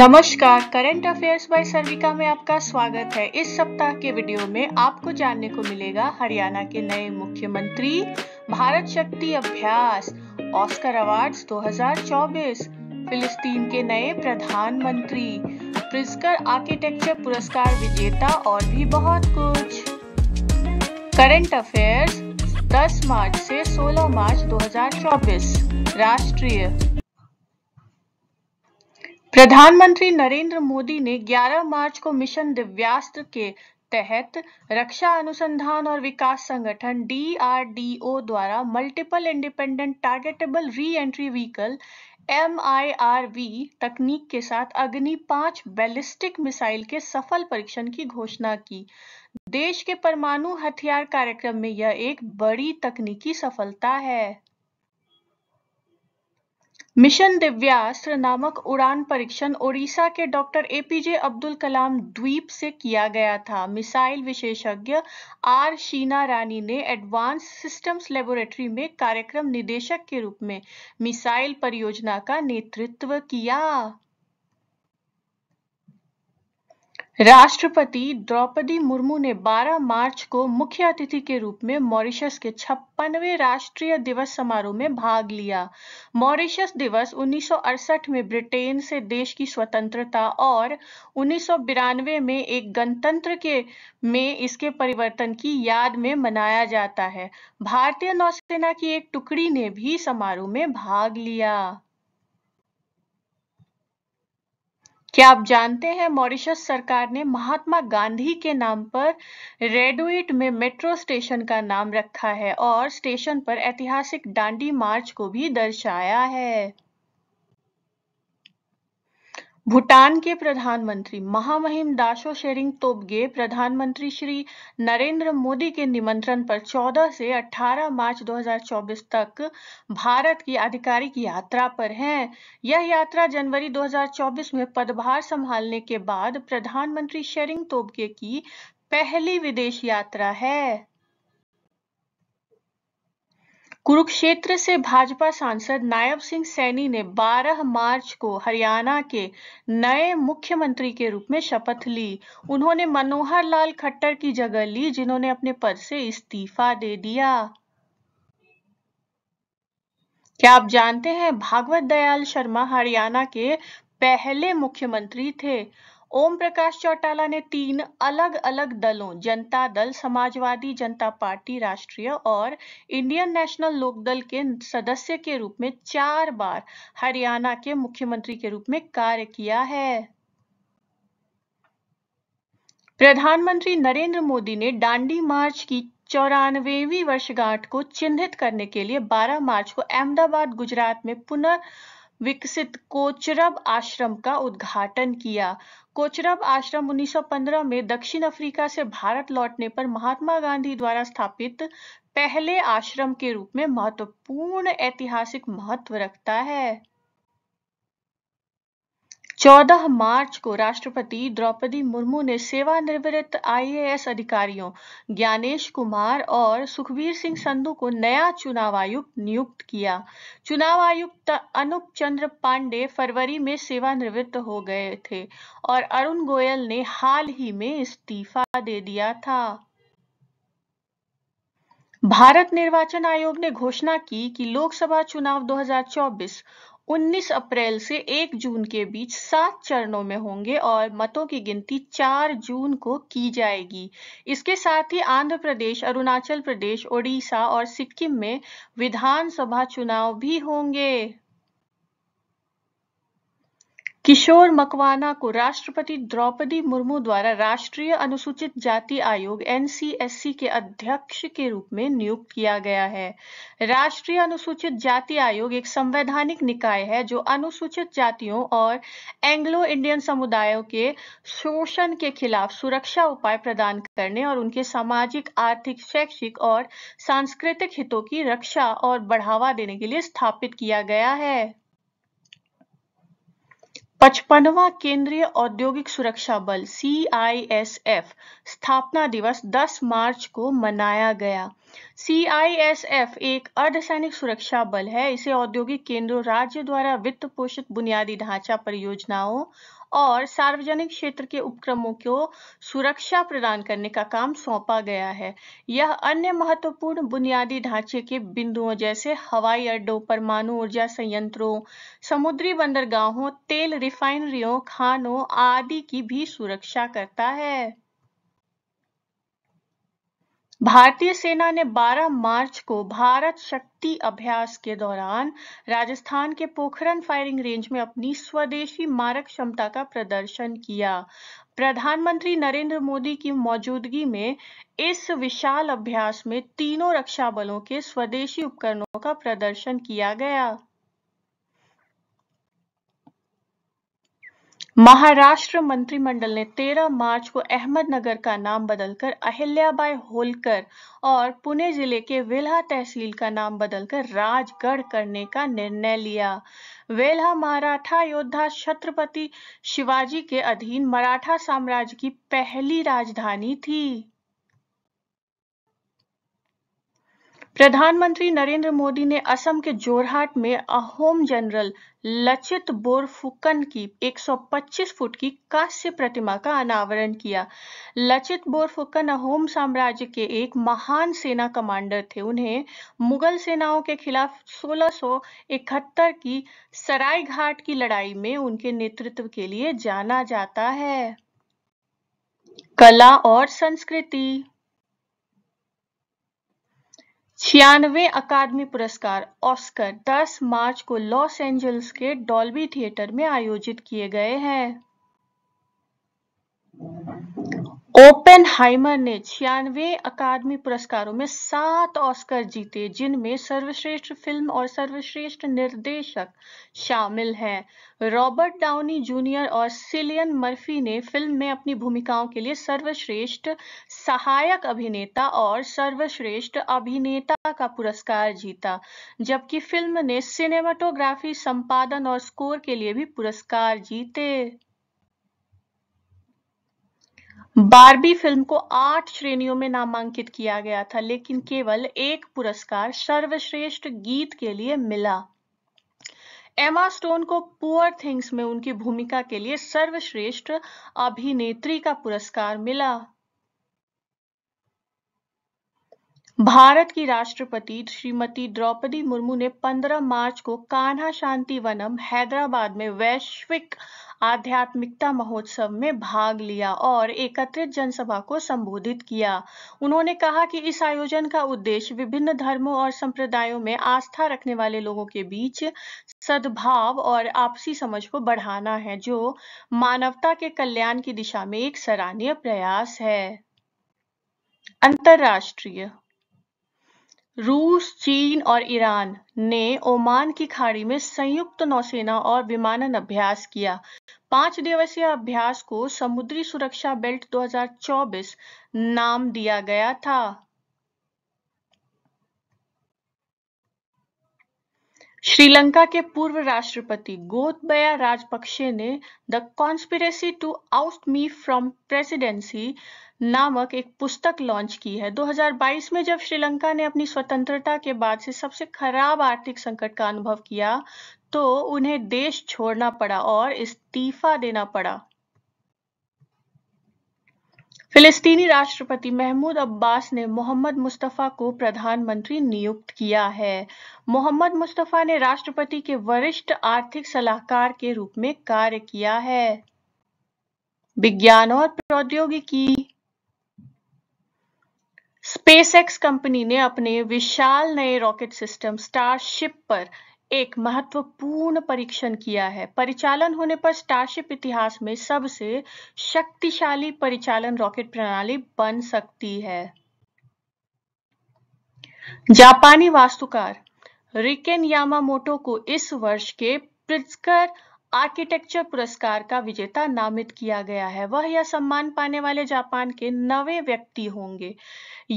नमस्कार current affairs by सर्विका में आपका स्वागत है इस सप्ताह के वीडियो में आपको जानने को मिलेगा हरियाणा के नए मुख्यमंत्री भारत शक्ति अभ्यास ऑस्कर अवार्ड्स 2024 फिलिस्तीन के नए प्रधानमंत्री प्रिस्कर आर्किटेक्चर पुरस्कार विजेता और भी बहुत कुछ करंट अफेयर्स 10 मार्च से 16 मार्च 2024 राष्ट्रीय प्रधानमंत्री नरेंद्र मोदी ने 11 मार्च को मिशन दिव्यास्त्र के तहत रक्षा अनुसंधान और विकास संगठन डीआरडीओ द्वारा multiple independent targetable re entry vehicle M तकनीक के साथ अग्नि पांच बैलिस्टिक मिसाइल के सफल परीक्षण की घोषणा की देश के परमाणु हथियार कार्यक्रम में यह एक बड़ी तकनीकी सफलता है मिशन दिव्यास्त्र नामक उड़ान परीक्षण ओडिशा के डॉक्टर एपीजे अब्दुल कलाम द्वीप से किया गया था मिसाइल विशेषज्ञ आर शीना रानी ने एडवांस सिस्टम्स लेबोरेटरी में कार्यक्रम निदेशक के रूप में मिसाइल परियोजना का नेतृत्व किया राष्ट्रपति द्रौपदी मुर्मू ने 12 मार्च को मुख्य अतिथि के रूप में मॉरिशस के छप्पनवे राष्ट्रीय दिवस समारोह में भाग लिया मॉरिशस दिवस उन्नीस में ब्रिटेन से देश की स्वतंत्रता और उन्नीस में एक गणतंत्र के में इसके परिवर्तन की याद में मनाया जाता है भारतीय नौसेना की एक टुकड़ी ने भी समारोह में भाग लिया क्या आप जानते हैं मॉरिशस सरकार ने महात्मा गांधी के नाम पर रेडुइट में मेट्रो स्टेशन का नाम रखा है और स्टेशन पर ऐतिहासिक डांडी मार्च को भी दर्शाया है भूटान के प्रधानमंत्री महामहिम दासो शेरिंग तोबगे प्रधानमंत्री श्री नरेंद्र मोदी के निमंत्रण पर 14 से 18 मार्च 2024 तक भारत की आधिकारिक यात्रा पर हैं। यह यात्रा जनवरी 2024 में पदभार संभालने के बाद प्रधानमंत्री शेरिंग तोबगे की पहली विदेश यात्रा है कुरुक्षेत्र से भाजपा सांसद नायब सिंह सैनी ने 12 मार्च को हरियाणा के नए मुख्यमंत्री के रूप में शपथ ली उन्होंने मनोहर लाल खट्टर की जगह ली जिन्होंने अपने पद से इस्तीफा दे दिया क्या आप जानते हैं भागवत दयाल शर्मा हरियाणा के पहले मुख्यमंत्री थे ओम प्रकाश चौटाला ने तीन अलग अलग दलों जनता दल समाजवादी जनता पार्टी राष्ट्रीय और इंडियन नेशनल लोकदल के सदस्य के रूप में चार बार हरियाणा के मुख्यमंत्री के रूप में कार्य किया है प्रधानमंत्री नरेंद्र मोदी ने डांडी मार्च की चौरानवेवी वर्षगांठ को चिन्हित करने के लिए 12 मार्च को अहमदाबाद गुजरात में पुनः विकसित कोचरब आश्रम का उद्घाटन किया कोचरब आश्रम 1915 में दक्षिण अफ्रीका से भारत लौटने पर महात्मा गांधी द्वारा स्थापित पहले आश्रम के रूप में महत्वपूर्ण ऐतिहासिक महत्व रखता है 14 मार्च को राष्ट्रपति द्रौपदी मुर्मू ने सेवानिवृत्त आईएएस अधिकारियों ज्ञानेश कुमार और सुखबीर सिंह संधू को नया चुनाव आयुक्त नियुक्त किया चुनाव आयुक्त अनुप चंद्र पांडे फरवरी में सेवानिवृत्त हो गए थे और अरुण गोयल ने हाल ही में इस्तीफा दे दिया था भारत निर्वाचन आयोग ने घोषणा की कि लोकसभा चुनाव 2024 19 अप्रैल से 1 जून के बीच सात चरणों में होंगे और मतों की गिनती 4 जून को की जाएगी इसके साथ ही आंध्र प्रदेश अरुणाचल प्रदेश ओडिशा और सिक्किम में विधानसभा चुनाव भी होंगे किशोर मकवाना को राष्ट्रपति द्रौपदी मुर्मू द्वारा राष्ट्रीय अनुसूचित जाति आयोग एनसीएससी के अध्यक्ष के रूप में नियुक्त किया गया है राष्ट्रीय अनुसूचित जाति आयोग एक संवैधानिक निकाय है जो अनुसूचित जातियों और एंग्लो इंडियन समुदायों के शोषण के खिलाफ सुरक्षा उपाय प्रदान करने और उनके सामाजिक आर्थिक शैक्षिक और सांस्कृतिक हितों की रक्षा और बढ़ावा देने के लिए स्थापित किया गया है पचपनवा केंद्रीय औद्योगिक सुरक्षा बल सी स्थापना दिवस 10 मार्च को मनाया गया सी एक अर्धसैनिक सुरक्षा बल है इसे औद्योगिक केंद्रों राज्य द्वारा वित्त पोषित बुनियादी ढांचा परियोजनाओं और सार्वजनिक क्षेत्र के उपक्रमों को सुरक्षा प्रदान करने का काम सौंपा गया है यह अन्य महत्वपूर्ण बुनियादी ढांचे के बिंदुओं जैसे हवाई अड्डों परमाणु ऊर्जा संयंत्रों समुद्री बंदरगाहों तेल रिफाइनरियों खानों आदि की भी सुरक्षा करता है भारतीय सेना ने 12 मार्च को भारत शक्ति अभ्यास के दौरान राजस्थान के पोखरण फायरिंग रेंज में अपनी स्वदेशी मारक क्षमता का प्रदर्शन किया प्रधानमंत्री नरेंद्र मोदी की मौजूदगी में इस विशाल अभ्यास में तीनों रक्षा बलों के स्वदेशी उपकरणों का प्रदर्शन किया गया महाराष्ट्र मंत्रिमंडल ने 13 मार्च को अहमदनगर का नाम बदलकर अहिल्याबाई होलकर और पुणे जिले के वेल्हा तहसील का नाम बदलकर राजगढ़ करने का निर्णय लिया वेल्हा मराठा योद्धा छत्रपति शिवाजी के अधीन मराठा साम्राज्य की पहली राजधानी थी प्रधानमंत्री नरेंद्र मोदी ने असम के जोरहाट में अहोम जनरल लचित बोरफुकन की 125 फुट की कांस्य प्रतिमा का अनावरण किया लचित बोरफुकन अहोम साम्राज्य के एक महान सेना कमांडर थे उन्हें मुगल सेनाओं के खिलाफ 1671 की सरायघाट की लड़ाई में उनके नेतृत्व के लिए जाना जाता है कला और संस्कृति छियानवे अकादमी पुरस्कार ऑस्कर 10 मार्च को लॉस एंजल्स के डॉल्बी थिएटर में आयोजित किए गए हैं ओपेन हाइमर ने छियानवे अकादमी पुरस्कारों में सात ऑस्कर जीते जिनमें सर्वश्रेष्ठ फिल्म और सर्वश्रेष्ठ निर्देशक शामिल हैं रॉबर्ट डाउनी जूनियर और सिलियन मर्फी ने फिल्म में अपनी भूमिकाओं के लिए सर्वश्रेष्ठ सहायक अभिनेता और सर्वश्रेष्ठ अभिनेता का पुरस्कार जीता जबकि फिल्म ने सिनेमाटोग्राफी संपादन और स्कोर के लिए भी पुरस्कार जीते बारबी फिल्म को आठ श्रेणियों में नामांकित किया गया था लेकिन केवल एक पुरस्कार सर्वश्रेष्ठ गीत के लिए मिला एमा स्टोन को पुअर थिंग्स में उनकी भूमिका के लिए सर्वश्रेष्ठ अभिनेत्री का पुरस्कार मिला भारत की राष्ट्रपति श्रीमती द्रौपदी मुर्मू ने 15 मार्च को कान्हा शांति वनम हैदराबाद में वैश्विक आध्यात्मिकता महोत्सव में भाग लिया और एकत्रित जनसभा को संबोधित किया उन्होंने कहा कि इस आयोजन का उद्देश्य विभिन्न धर्मों और संप्रदायों में आस्था रखने वाले लोगों के बीच सद्भाव और आपसी समझ को बढ़ाना है जो मानवता के कल्याण की दिशा में एक सराहनीय प्रयास है अंतर्राष्ट्रीय रूस चीन और ईरान ने ओमान की खाड़ी में संयुक्त नौसेना और विमानन अभ्यास किया पांच दिवसीय अभ्यास को समुद्री सुरक्षा बेल्ट 2024 नाम दिया गया था श्रीलंका के पूर्व राष्ट्रपति गोतबया राजपक्षे ने the conspiracy to oust me from presidency नामक एक पुस्तक लॉन्च की है 2022 में जब श्रीलंका ने अपनी स्वतंत्रता के बाद से सबसे खराब आर्थिक संकट का अनुभव किया तो उन्हें देश छोड़ना पड़ा और इस्तीफा देना पड़ा फिलिस्तीनी राष्ट्रपति महमूद अब्बास ने मोहम्मद मुस्तफ़ा को प्रधानमंत्री नियुक्त किया है मोहम्मद मुस्तफ़ा ने राष्ट्रपति के वरिष्ठ आर्थिक सलाहकार के रूप में कार्य किया है विज्ञान और प्रौद्योगिकी स्पेसएक्स कंपनी ने अपने विशाल नए रॉकेट सिस्टम स्टारशिप पर एक महत्वपूर्ण परीक्षण किया है परिचालन होने पर स्टारशिप इतिहास में सबसे शक्तिशाली परिचालन रॉकेट प्रणाली बन सकती है जापानी वास्तुकार रिकेन यामामोटो को इस वर्ष के प्रिस्कर आर्किटेक्चर पुरस्कार का विजेता नामित किया गया है वह यह सम्मान पाने वाले जापान के नवे व्यक्ति होंगे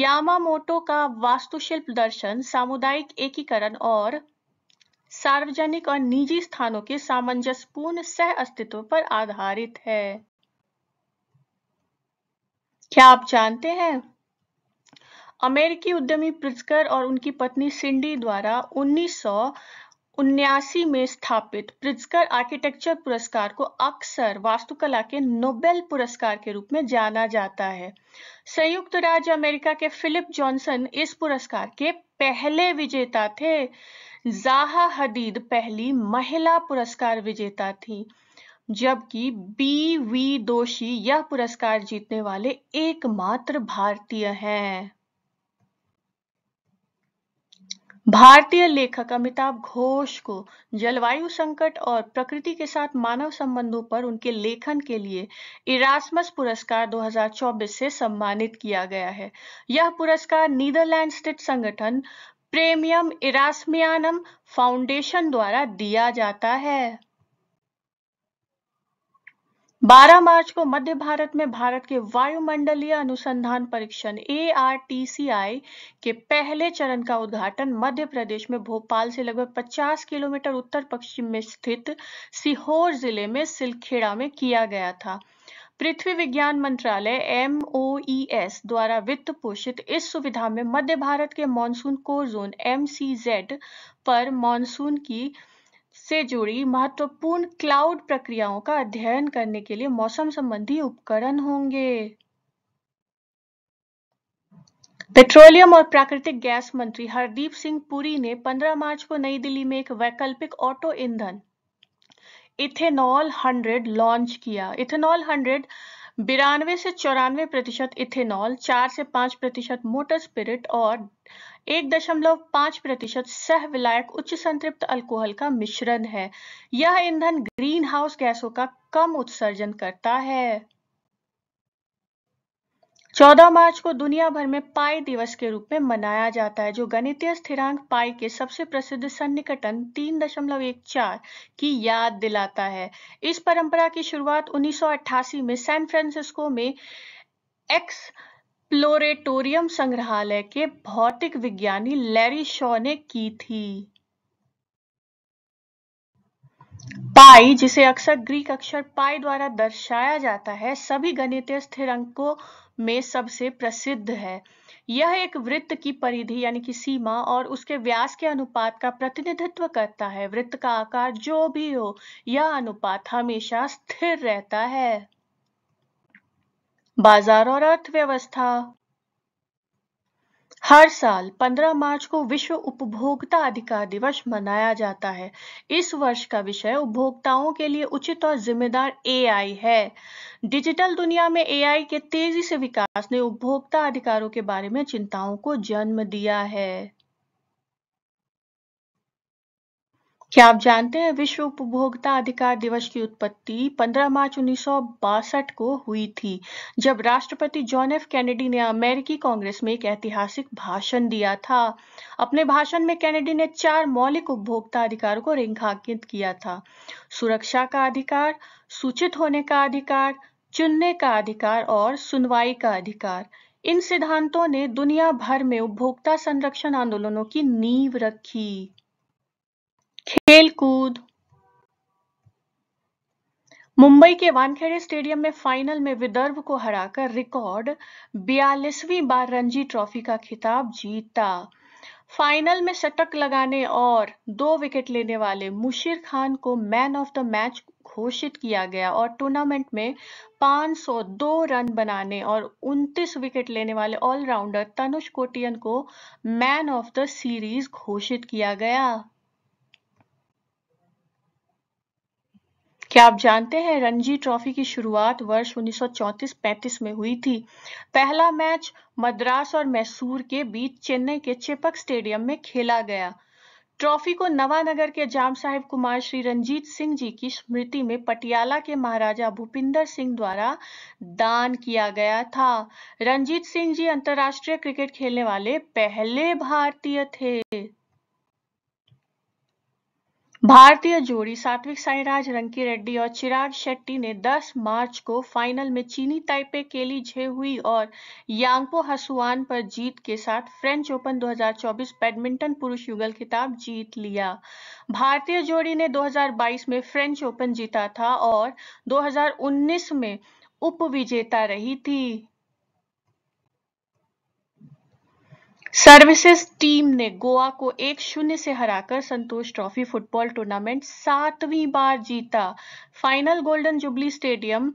यामामोटो का वास्तुशिल्प दर्शन सामुदायिक एकीकरण और सार्वजनिक और निजी स्थानों के सामंजस्यपूर्ण सह अस्तित्व पर आधारित है क्या आप जानते हैं अमेरिकी उद्यमी प्रिस्कर और उनकी पत्नी सिंडी द्वारा उन्नीस उन्यासी में स्थापित प्रिस्कर आर्किटेक्चर पुरस्कार को अक्सर वास्तुकला के नोबेल पुरस्कार के रूप में जाना जाता है संयुक्त राज्य अमेरिका के फिलिप जॉनसन इस पुरस्कार के पहले विजेता थे जाहा हदीद पहली महिला पुरस्कार विजेता थी जबकि बी वी दोषी यह पुरस्कार जीतने वाले एकमात्र भारतीय हैं भारतीय लेखक अमिताभ घोष को जलवायु संकट और प्रकृति के साथ मानव संबंधों पर उनके लेखन के लिए इरासमस पुरस्कार 2024 से सम्मानित किया गया है यह पुरस्कार नीदरलैंड स्थित संगठन प्रेमियम इरास्मियानम फाउंडेशन द्वारा दिया जाता है 12 मार्च को मध्य भारत में भारत के वायुमंडलीय अनुसंधान परीक्षण ए के पहले चरण का उद्घाटन मध्य प्रदेश में भोपाल से लगभग 50 किलोमीटर उत्तर पश्चिम में स्थित सीहोर जिले में सिलखेड़ा में किया गया था पृथ्वी विज्ञान मंत्रालय एम ओ ई एस द्वारा वित्त पोषित इस सुविधा में मध्य भारत के monsoon core zone M C Z पर मानसून की से जुड़ी महत्वपूर्ण क्लाउड प्रक्रियाओं का अध्ययन करने के लिए मौसम संबंधी उपकरण होंगे पेट्रोलियम और प्राकृतिक गैस मंत्री हरदीप सिंह पुरी ने 15 मार्च को नई दिल्ली में एक वैकल्पिक ऑटो ईंधन इथेनॉल हंड्रेड लॉन्च किया इथेनॉल हंड्रेड बिरानवे से चौरानवे प्रतिशत इथेनॉल चार से पांच प्रतिशत मोटर स्पिरिट और एक दशमलव पांच प्रतिशत सह विलायक उच्च संतृप्त अल्कोहल का मिश्रण है यह ईंधन ग्रीन हाउस गैसों का कम उत्सर्जन करता है 14 मार्च को दुनिया भर में पाई दिवस के रूप में मनाया जाता है जो गणितीय स्थिरांक पाई के सबसे प्रसिद्ध सन्निकटन 3.14 की याद दिलाता है इस परंपरा की शुरुआत 1988 में सैन फ्रांसिस्को में एक्स प्लोरेटोरियम संग्रहालय के भौतिक विज्ञानी लैरी शॉ ने की थी पाई जिसे अक्सर ग्रीक अक्षर पाई द्वारा दर्शाया जाता है सभी गणितीय स्थिरांकों में सबसे प्रसिद्ध है यह एक वृत्त की परिधि यानी कि सीमा और उसके व्यास के अनुपात का प्रतिनिधित्व करता है वृत्त का आकार जो भी हो यह अनुपात हमेशा स्थिर रहता है बाजार और अर्थव्यवस्था हर साल 15 मार्च को विश्व उपभोक्ता अधिकार दिवस मनाया जाता है इस वर्ष का विषय उपभोक्ताओं के लिए उचित और जिम्मेदार एआई है डिजिटल दुनिया में एआई के तेजी से विकास ने उपभोक्ता अधिकारों के बारे में चिंताओं को जन्म दिया है क्या आप जानते हैं विश्व उपभोक्ता अधिकार दिवस की उत्पत्ति 15 मार्च उन्नीस को हुई थी जब राष्ट्रपति जॉन एफ कैनेडी ने अमेरिकी कांग्रेस में एक ऐतिहासिक भाषण दिया था अपने भाषण में कैनेडी ने चार मौलिक उपभोक्ता अधिकारों को रेखांकित किया था सुरक्षा का अधिकार सूचित होने का अधिकार चुनने का अधिकार और सुनवाई का अधिकार इन सिद्धांतों ने दुनिया भर में उपभोक्ता संरक्षण आंदोलनों की नींव रखी खेलकूद मुंबई के वानखेड़े स्टेडियम में फाइनल में विदर्भ को हराकर रिकॉर्ड बयालीसवीं बार रणजी ट्रॉफी का खिताब जीता फाइनल में शतक लगाने और दो विकेट लेने वाले मुशीर खान को मैन ऑफ द मैच घोषित किया गया और टूर्नामेंट में 502 रन बनाने और 29 विकेट लेने वाले ऑलराउंडर तनुष कोटियन को मैन ऑफ द सीरीज घोषित किया गया क्या आप जानते हैं रणजी ट्रॉफी की शुरुआत वर्ष 1934-35 में हुई थी पहला मैच मद्रास और मैसूर के बीच चेन्नई के चेपक स्टेडियम में खेला गया ट्रॉफी को नवानगर के जाम साहिब कुमार श्री रंजीत सिंह जी की स्मृति में पटियाला के महाराजा भूपिंदर सिंह द्वारा दान किया गया था रंजीत सिंह जी अंतर्राष्ट्रीय क्रिकेट खेलने वाले पहले भारतीय थे भारतीय जोड़ी सात्विक साईराज रंकी रेड्डी और चिराग शेट्टी ने 10 मार्च को फाइनल में चीनी ताइपे केली हुई और यांगपो हसुआन पर जीत के साथ फ्रेंच ओपन 2024 बैडमिंटन पुरुष युगल खिताब जीत लिया भारतीय जोड़ी ने 2022 में फ्रेंच ओपन जीता था और 2019 में उप विजेता रही थी सर्विसेज टीम ने गोवा को एक शून्य से हराकर संतोष ट्रॉफी फुटबॉल टूर्नामेंट सातवीं बार जीता final golden jubilee stadium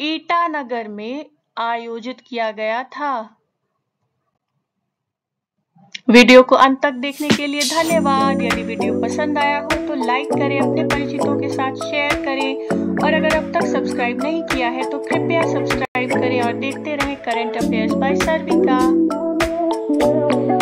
Itanagar में आयोजित किया गया था वीडियो को अंत तक देखने के लिए धन्यवाद यदि वीडियो पसंद आया हो तो लाइक करें अपने परिचितों के साथ शेयर करें और अगर अब तक सब्सक्राइब नहीं किया है तो कृपया सब्सक्राइब करें और देखते रहें current affairs by Sarvika you.